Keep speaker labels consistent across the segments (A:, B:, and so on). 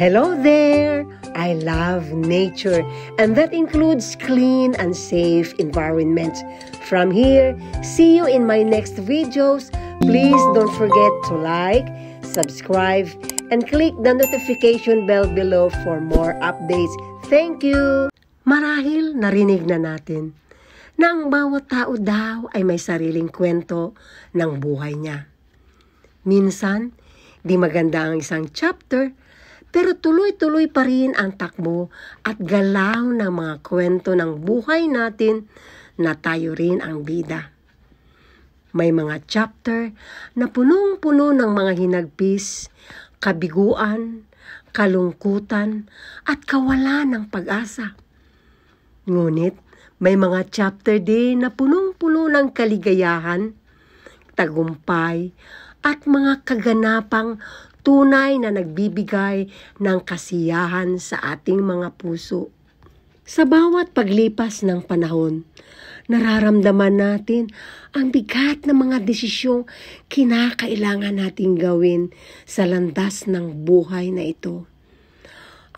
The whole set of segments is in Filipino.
A: Hello there! I love nature, and that includes clean and safe environment. From here, see you in my next videos. Please don't forget to like, subscribe, and click the notification bell below for more updates. Thank you! Marahil narinig na natin na ang bawat tao daw ay may sariling kwento ng buhay niya. Minsan, di maganda ang isang chapter pero tuloy-tuloy pa rin ang takbo at galaw ng mga kwento ng buhay natin na tayo rin ang bida. May mga chapter na punong-puno ng mga hinagpis, kabiguan, kalungkutan, at kawalan ng pag-asa. Ngunit may mga chapter din na punong-puno ng kaligayahan, tagumpay, at mga kaganapang tunay na nagbibigay ng kasiyahan sa ating mga puso. Sa bawat paglipas ng panahon, nararamdaman natin ang bigat ng mga desisyong kinakailangan nating gawin sa landas ng buhay na ito.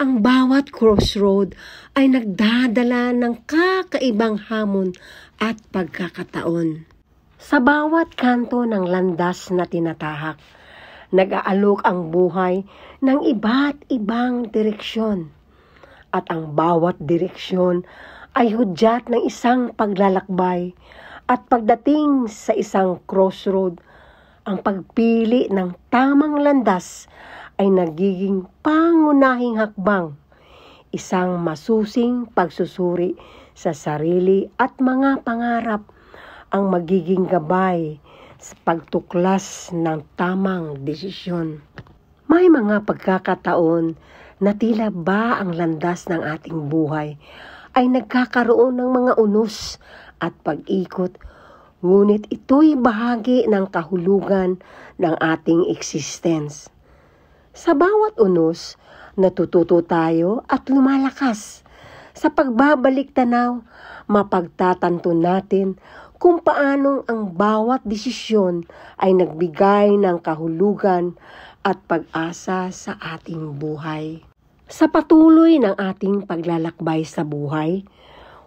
A: Ang bawat crossroad ay nagdadala ng kakaibang hamon at pagkakataon. Sa bawat kanto ng landas na tinatahak, nag-aalok ang buhay ng iba't ibang direksyon. At ang bawat direksyon ay hudyat ng isang paglalakbay at pagdating sa isang crossroad, ang pagpili ng tamang landas ay nagiging pangunahing hakbang, isang masusing pagsusuri sa sarili at mga pangarap ang magiging gabay sa pagtuklas ng tamang desisyon. May mga pagkakataon na tila ba ang landas ng ating buhay ay nagkakaroon ng mga unos at pag-ikot, ngunit ito'y bahagi ng kahulugan ng ating existence. Sa bawat unos, natututo tayo at lumalakas. Sa pagbabalik tanaw, mapagtatanto natin kung paanong ang bawat desisyon ay nagbigay ng kahulugan at pag-asa sa ating buhay. Sa patuloy ng ating paglalakbay sa buhay,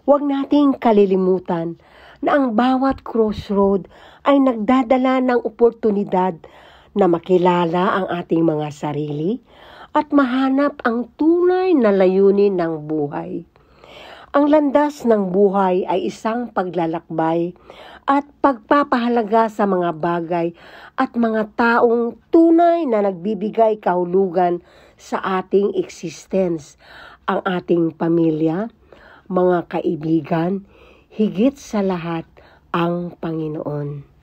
A: huwag nating kalilimutan na ang bawat crossroad ay nagdadala ng oportunidad na makilala ang ating mga sarili at mahanap ang tunay na layunin ng buhay. Ang landas ng buhay ay isang paglalakbay at pagpapahalaga sa mga bagay at mga taong tunay na nagbibigay kahulugan sa ating existence, ang ating pamilya, mga kaibigan, higit sa lahat ang Panginoon.